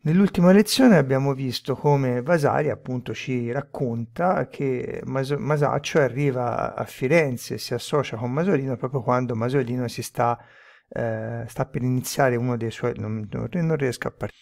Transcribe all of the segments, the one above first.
Nell'ultima lezione abbiamo visto come Vasari appunto ci racconta che Mas- Masaccio arriva a Firenze e si associa con Masolino proprio quando Masolino si sta, eh, sta per iniziare uno dei suoi... non, non riesco a partire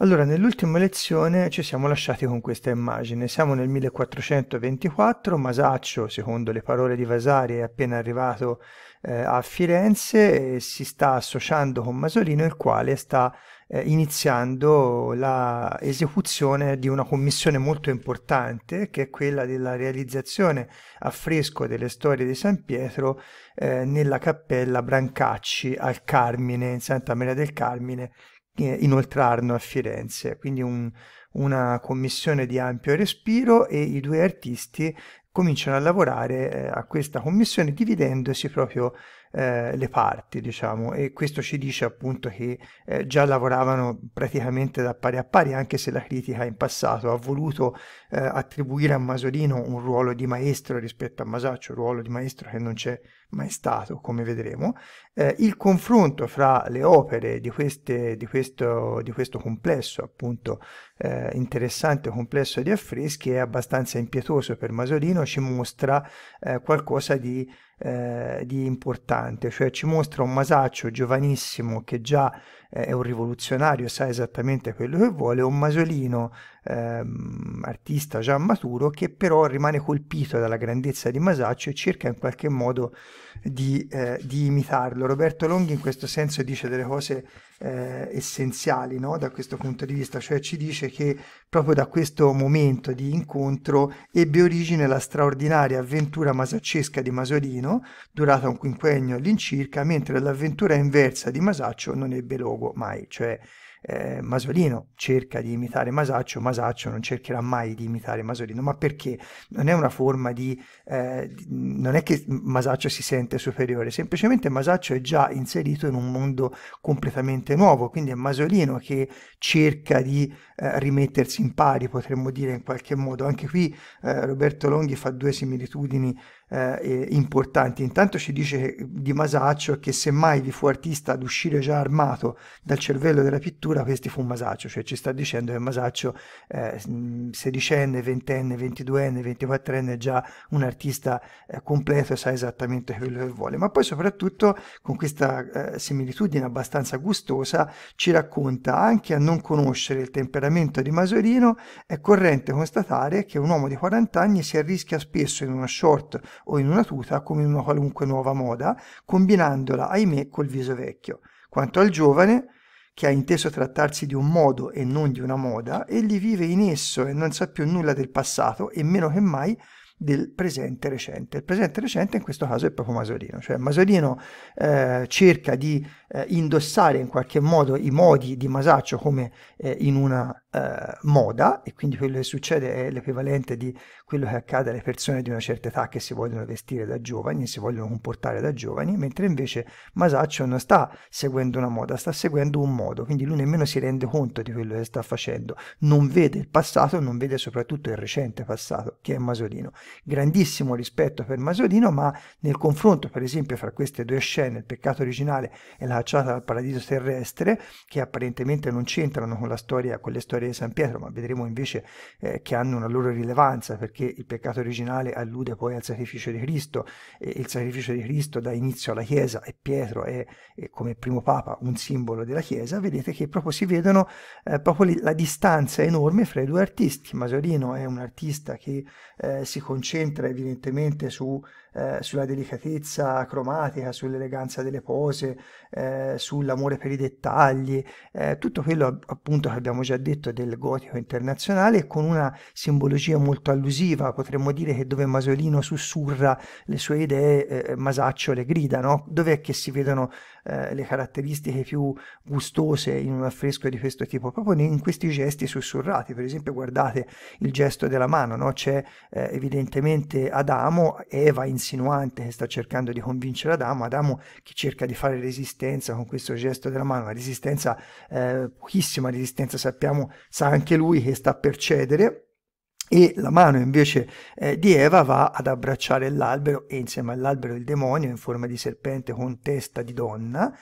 allora, nell'ultima lezione ci siamo lasciati con questa immagine. Siamo nel 1424, Masaccio, secondo le parole di Vasari, è appena arrivato eh, a Firenze e si sta associando con Masolino, il quale sta eh, iniziando l'esecuzione di una commissione molto importante, che è quella della realizzazione a fresco delle storie di San Pietro eh, nella cappella Brancacci al Carmine, in Santa Maria del Carmine, eh, inoltrarono a Firenze, quindi un, una commissione di ampio respiro e i due artisti cominciano a lavorare eh, a questa commissione dividendosi proprio eh, le parti, diciamo, e questo ci dice appunto che eh, già lavoravano praticamente da pari a pari, anche se la critica in passato ha voluto eh, attribuire a Masolino un ruolo di maestro rispetto a Masaccio, un ruolo di maestro che non c'è mai stato, come vedremo. Eh, il confronto fra le opere di, queste, di, questo, di questo complesso, appunto, eh, interessante complesso di affreschi è abbastanza impietoso per Masolino, ci mostra eh, qualcosa di eh, di importante, cioè ci mostra un Masaccio giovanissimo che già eh, è un rivoluzionario, sa esattamente quello che vuole, un Masolino ehm, artista già maturo che però rimane colpito dalla grandezza di Masaccio e cerca in qualche modo di, eh, di imitarlo. Roberto Longhi in questo senso dice delle cose eh, essenziali no? da questo punto di vista, cioè ci dice che proprio da questo momento di incontro ebbe origine la straordinaria avventura masaccesca di Masolino, durata un quinquennio all'incirca, mentre l'avventura inversa di Masaccio non ebbe luogo mai, cioè eh, Masolino cerca di imitare Masaccio, Masaccio non cercherà mai di imitare Masolino, ma perché? Non è una forma di... Eh, non è che Masaccio si sente superiore, semplicemente Masaccio è già inserito in un mondo completamente nuovo, quindi è Masolino che cerca di eh, rimettersi in pari, potremmo dire in qualche modo. Anche qui eh, Roberto Longhi fa due similitudini eh, eh, importanti. Intanto ci dice eh, Di Masaccio che semmai vi fu artista ad uscire già armato dal cervello della pittura, questi fu Masaccio, cioè ci sta dicendo che Masaccio, eh, sedicenne, ventenne, ventiduenne, ventiquattrenne, è già un artista eh, completo e sa esattamente quello che vuole. Ma poi soprattutto con questa eh, similitudine abbastanza gustosa ci racconta anche a non conoscere il temperamento di Masorino è corrente constatare che un uomo di 40 anni si arrischia spesso in uno short o in una tuta come in una qualunque nuova moda, combinandola, ahimè, col viso vecchio. Quanto al giovane, che ha inteso trattarsi di un modo e non di una moda, egli vive in esso e non sa più nulla del passato e meno che mai del presente recente. Il presente recente in questo caso è proprio Masolino, cioè Masolino eh, cerca di eh, indossare in qualche modo i modi di Masaccio come eh, in una eh, moda e quindi quello che succede è l'equivalente di quello che accade alle persone di una certa età che si vogliono vestire da giovani e si vogliono comportare da giovani, mentre invece Masaccio non sta seguendo una moda, sta seguendo un modo, quindi lui nemmeno si rende conto di quello che sta facendo, non vede il passato, non vede soprattutto il recente passato che è Masolino. Grandissimo rispetto per Masolino, ma nel confronto per esempio fra queste due scene, il peccato originale e la cacciata dal paradiso terrestre, che apparentemente non c'entrano con la storia, con le storie vittoria di San Pietro, ma vedremo invece eh, che hanno una loro rilevanza perché il peccato originale allude poi al sacrificio di Cristo e il sacrificio di Cristo dà inizio alla Chiesa e Pietro è, è come primo Papa un simbolo della Chiesa, vedete che proprio si vedono eh, proprio la distanza enorme fra i due artisti. Masorino è un artista che eh, si concentra evidentemente su eh, sulla delicatezza cromatica, sull'eleganza delle pose, eh, sull'amore per i dettagli, eh, tutto quello appunto che abbiamo già detto appunto del gotico internazionale con una simbologia molto allusiva, potremmo dire che dove Masolino sussurra le sue idee, eh, Masaccio le grida, no? Dov'è che si vedono eh, le caratteristiche più gustose in un affresco di questo tipo, proprio in questi gesti sussurrati. Per esempio, guardate il gesto della mano, no? c'è eh, evidentemente Adamo, Eva insinuante che sta cercando di convincere Adamo, Adamo che cerca di fare resistenza con questo gesto della mano, una resistenza, eh, pochissima resistenza, sappiamo, sa anche lui che sta per cedere e la mano invece eh, di Eva va ad abbracciare l'albero e insieme all'albero il demonio in forma di serpente con testa di donna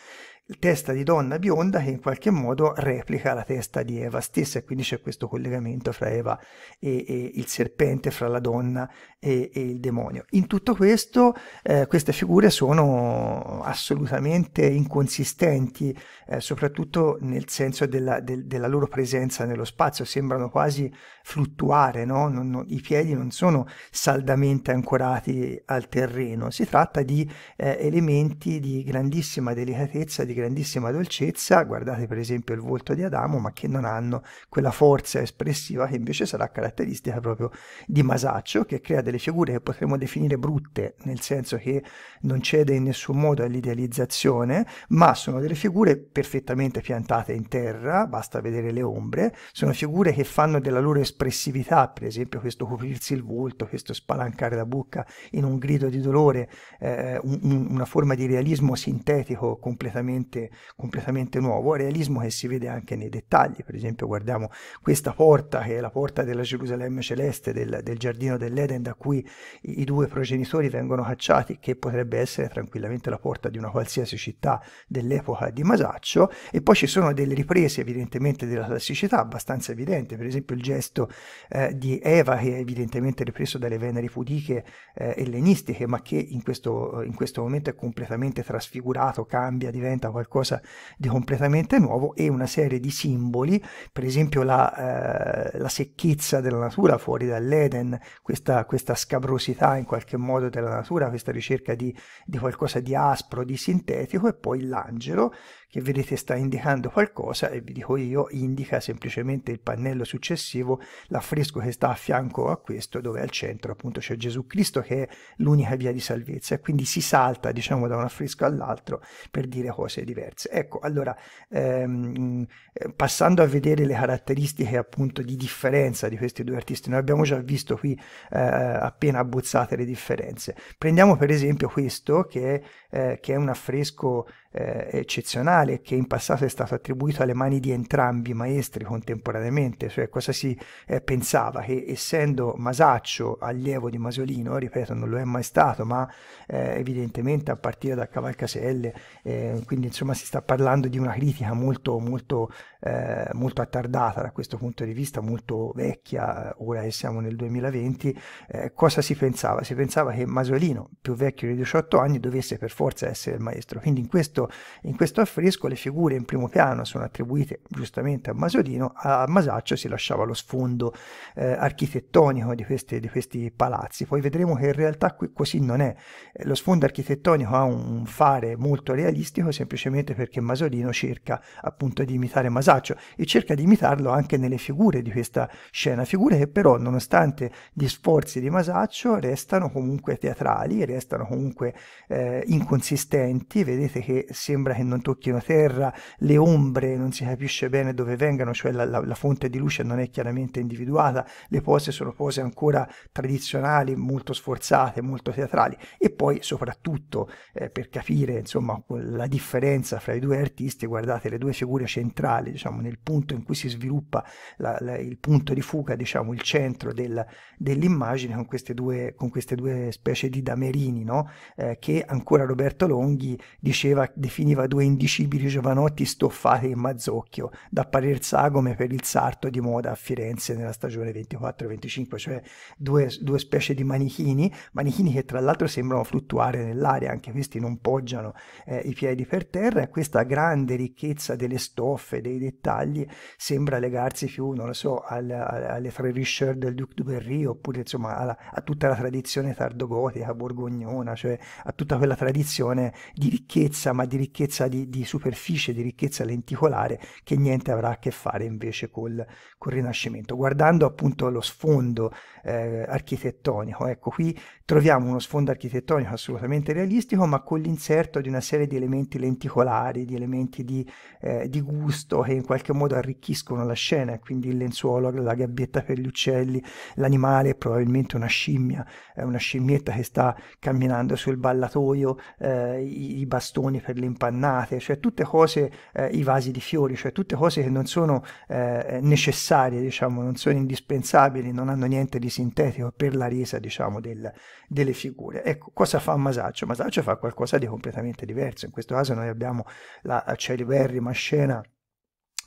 testa di donna bionda che in qualche modo replica la testa di Eva stessa e quindi c'è questo collegamento fra Eva e, e il serpente, fra la donna e, e il demonio. In tutto questo eh, queste figure sono assolutamente inconsistenti, eh, soprattutto nel senso della, del, della, loro presenza nello spazio, sembrano quasi fluttuare, no? non, non, i piedi non sono saldamente ancorati al terreno, si tratta di eh, elementi di grandissima delicatezza, di grandissima dolcezza, guardate per esempio il volto di Adamo, ma che non hanno quella forza espressiva che invece sarà caratteristica proprio di Masaccio, che crea delle figure che potremmo definire brutte, nel senso che non cede in nessun modo all'idealizzazione, ma sono delle figure perfettamente piantate in terra, basta vedere le ombre, sono figure che fanno della loro espressività, per esempio questo coprirsi il volto, questo spalancare la bocca in un grido di dolore, eh, un, una forma di realismo sintetico completamente completamente, completamente nuovo, realismo che si vede anche nei dettagli, per esempio guardiamo questa porta che è la porta della Gerusalemme celeste, del, del giardino dell'Eden da cui i, i due progenitori vengono cacciati, che potrebbe essere tranquillamente la porta di una qualsiasi città dell'epoca di Masaccio, e poi ci sono delle riprese evidentemente della classicità abbastanza evidente, per esempio il gesto eh, di Eva che è evidentemente ripreso dalle venere pudiche eh, ellenistiche, ma che in questo, in questo momento è completamente trasfigurato, cambia, diventa qualcosa di completamente nuovo e una serie di simboli, per esempio la, eh, la secchezza della natura fuori dall'Eden, questa, questa, scabrosità in qualche modo della natura, questa ricerca di, di qualcosa di aspro, di sintetico, e poi l'angelo che vedete sta indicando qualcosa e vi dico io indica semplicemente il pannello successivo, l'affresco che sta a fianco a questo dove al centro appunto c'è Gesù Cristo che è l'unica via di salvezza e quindi si salta diciamo da un affresco all'altro per dire cose diverse. Ecco allora ehm, eh, passando a vedere le caratteristiche appunto di differenza di questi due artisti, noi abbiamo già visto qui eh, appena abbozzate le differenze. Prendiamo per esempio questo che, eh, che è un affresco eh, eccezionale che in passato è stato attribuito alle mani di entrambi i maestri contemporaneamente, cioè cosa si eh, pensava? Che essendo Masaccio allievo di Masolino, ripeto non lo è mai stato, ma eh, evidentemente a partire da Cavalcaselle, eh, quindi insomma si sta parlando di una critica molto, molto, eh, molto attardata da questo punto di vista, molto vecchia, ora che siamo nel 2020, eh, cosa si pensava? Si pensava che Masolino, più vecchio di 18 anni, dovesse per forza essere il maestro, quindi in questo in questo affresco le figure in primo piano sono attribuite giustamente a Masodino, a Masaccio si lasciava lo sfondo eh, architettonico di questi, di questi, palazzi. Poi vedremo che in realtà qui così non è. Eh, lo sfondo architettonico ha un fare molto realistico semplicemente perché Masolino cerca appunto di imitare Masaccio e cerca di imitarlo anche nelle figure di questa scena, figure che però nonostante gli sforzi di Masaccio restano comunque teatrali, restano comunque eh, inconsistenti, vedete che sembra che non tocchino terra, le ombre non si capisce bene dove vengano, cioè la, la, la fonte di luce non è chiaramente individuata, le pose sono pose ancora tradizionali, molto sforzate, molto teatrali poi soprattutto eh, per capire insomma, la differenza fra i due artisti, guardate le due figure centrali, diciamo, nel punto in cui si sviluppa la, la, il punto di fuga, diciamo, il centro del, dell'immagine con queste, due, con queste due specie di damerini, no? eh, che ancora Roberto Longhi diceva, definiva due indicibili giovanotti stoffati in mazzocchio, da parer sagome per il sarto di moda a Firenze nella stagione 24-25, cioè due, due specie di manichini, manichini che tra l'altro sembrano fluttuare nell'aria, anche questi non poggiano eh, i piedi per terra e questa grande ricchezza delle stoffe, dei dettagli, sembra legarsi più, non lo so, al, al, alle tre Richard del Duc du Berry oppure insomma alla, a tutta la tradizione tardogotica, borgognona, cioè a tutta quella tradizione di ricchezza, ma di ricchezza di, di superficie, di ricchezza lenticolare che niente avrà a che fare invece col, col Rinascimento. Guardando appunto lo sfondo eh, architettonico, ecco qui Troviamo uno sfondo architettonico assolutamente realistico, ma con l'inserto di una serie di elementi lenticolari, di elementi di, eh, di gusto che in qualche modo arricchiscono la scena, quindi il lenzuolo, la gabbietta per gli uccelli, l'animale, probabilmente una scimmia, eh, una scimmietta che sta camminando sul ballatoio, eh, i, i, bastoni per le impannate, cioè tutte cose, eh, i vasi di fiori, cioè tutte cose che non sono eh, necessarie, diciamo, non sono indispensabili, non hanno niente di sintetico per la resa, diciamo, del delle figure. Ecco, cosa fa Masaccio? Masaccio fa qualcosa di completamente diverso, in questo caso noi abbiamo la celeberrima scena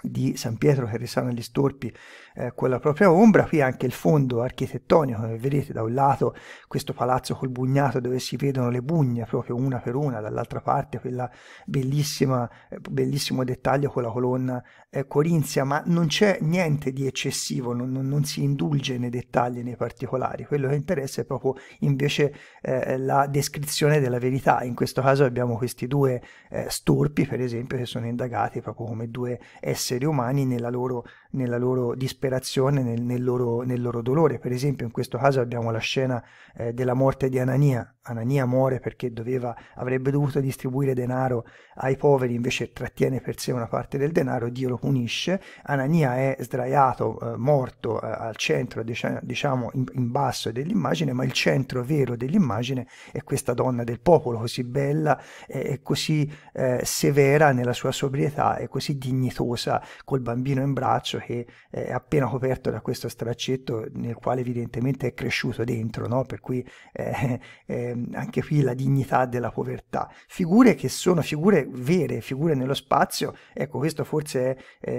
di San Pietro che risana gli storpi eh, con la propria ombra, qui anche il fondo architettonico, eh, vedete da un lato questo palazzo col bugnato dove si vedono le bugne proprio una per una, dall'altra parte quella bellissima, eh, bellissimo dettaglio con la colonna eh, corinzia, ma non c'è niente di eccessivo, non, non, non, si indulge nei dettagli, nei particolari, quello che interessa è proprio invece eh, la descrizione della verità, in questo caso abbiamo questi due storpi per esempio che sono indagati proprio come due esseri esseri umani nella loro nella loro disperazione, nel, nel, loro, nel, loro, dolore. Per esempio, in questo caso abbiamo la scena eh, della morte di Anania. Anania muore perché doveva, avrebbe dovuto distribuire denaro ai poveri, invece trattiene per sé una parte del denaro, Dio lo punisce. Anania è sdraiato, eh, morto eh, al centro, diciamo in, in basso dell'immagine, ma il centro vero dell'immagine è questa donna del popolo, così bella e così eh, severa nella sua sobrietà e così dignitosa col bambino in braccio braccio che è appena coperto da questo straccetto nel quale evidentemente è cresciuto dentro, no? per cui eh, eh, anche qui la dignità della povertà. Figure che sono figure vere, figure nello spazio, ecco questo forse è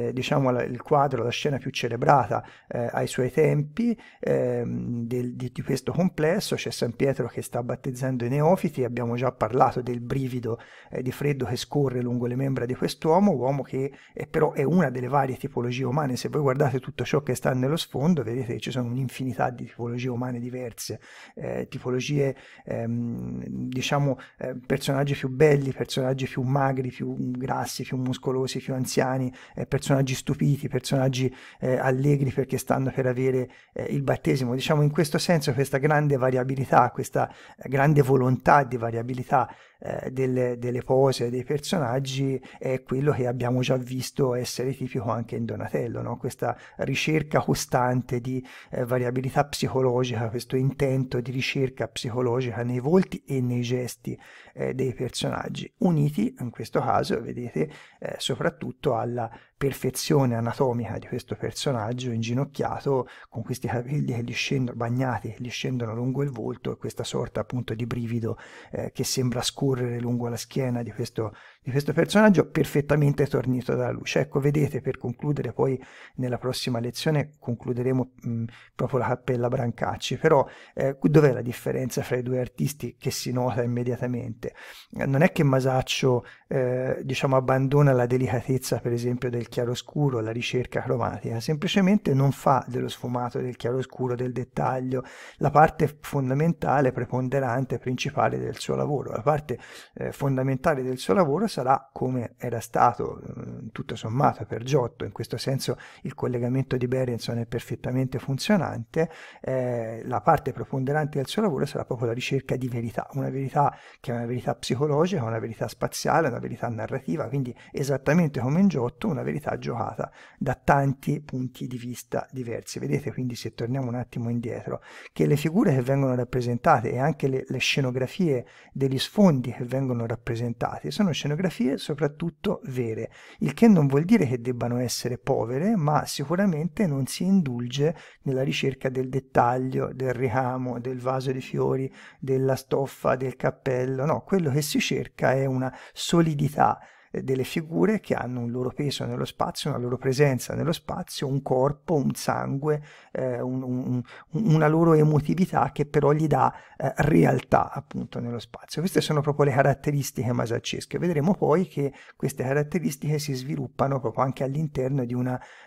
eh, diciamo, il quadro, la scena più celebrata eh, ai suoi tempi ehm, del, di, di, questo complesso, c'è San Pietro che sta battezzando i neofiti, abbiamo già parlato del brivido eh, di freddo che scorre lungo le membra di quest'uomo, uomo che però è una delle varie tipologie umane umane, se voi guardate tutto ciò che sta nello sfondo, vedete che ci sono un'infinità di tipologie umane diverse, eh, tipologie, ehm, diciamo, eh, personaggi più belli, personaggi più magri, più grassi, più muscolosi, più anziani, eh, personaggi stupiti, personaggi eh, allegri perché stanno per avere eh, il battesimo. Diciamo in questo senso questa grande variabilità, questa grande volontà di variabilità eh, delle, delle, pose, dei personaggi, è quello che abbiamo già visto essere tipico anche in Donatello quello, no? questa ricerca costante di eh, variabilità psicologica, questo intento di ricerca psicologica nei volti e nei gesti eh, dei personaggi, uniti in questo caso, vedete, eh, soprattutto alla perfezione anatomica di questo personaggio inginocchiato con questi capelli che gli scendono, bagnati, che gli scendono lungo il volto e questa sorta appunto di brivido eh, che sembra scorrere lungo la schiena di questo di questo personaggio perfettamente tornito dalla luce. Ecco, vedete, per concludere, poi nella prossima lezione concluderemo mh, proprio la cappella Brancacci, però eh, dov'è la differenza fra i due artisti che si nota immediatamente? Eh, non è che Masaccio, eh, diciamo, abbandona la delicatezza, per esempio, del chiaroscuro, la ricerca cromatica, semplicemente non fa dello sfumato, del chiaroscuro, del dettaglio, la parte fondamentale, preponderante, principale del suo lavoro. La parte eh, fondamentale del suo lavoro sarà come era stato eh, tutto sommato per Giotto, in questo senso il collegamento di Berenson è perfettamente funzionante, eh, la parte preponderante del suo lavoro sarà proprio la ricerca di verità, una verità che è una verità psicologica, una verità spaziale, una verità narrativa, quindi esattamente come in Giotto una verità giocata da tanti punti di vista diversi. Vedete quindi se torniamo un attimo indietro che le figure che vengono rappresentate e anche le, le scenografie degli sfondi che vengono rappresentati sono scenografie fotografie soprattutto vere, il che non vuol dire che debbano essere povere, ma sicuramente non si indulge nella ricerca del dettaglio, del ricamo, del vaso di fiori, della stoffa, del cappello, no, quello che si cerca è una solidità delle figure che hanno un loro peso nello spazio, una loro presenza nello spazio, un corpo, un sangue, eh, un, un, una loro emotività che però gli dà eh, realtà appunto nello spazio. Queste sono proprio le caratteristiche masacesche. Vedremo poi che queste caratteristiche si sviluppano proprio anche all'interno di,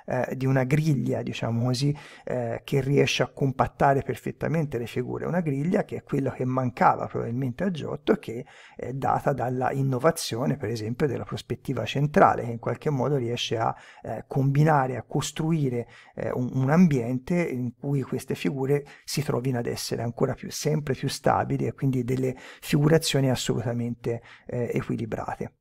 eh, di una, griglia, diciamo così, eh, che riesce a compattare perfettamente le figure. Una griglia che è quella che mancava probabilmente a Giotto, che è data dalla innovazione, per esempio, della prospettiva centrale che in qualche modo riesce a eh, combinare, a costruire eh, un, un, ambiente in cui queste figure si trovino ad essere ancora più, sempre più stabili e quindi delle figurazioni assolutamente eh, equilibrate.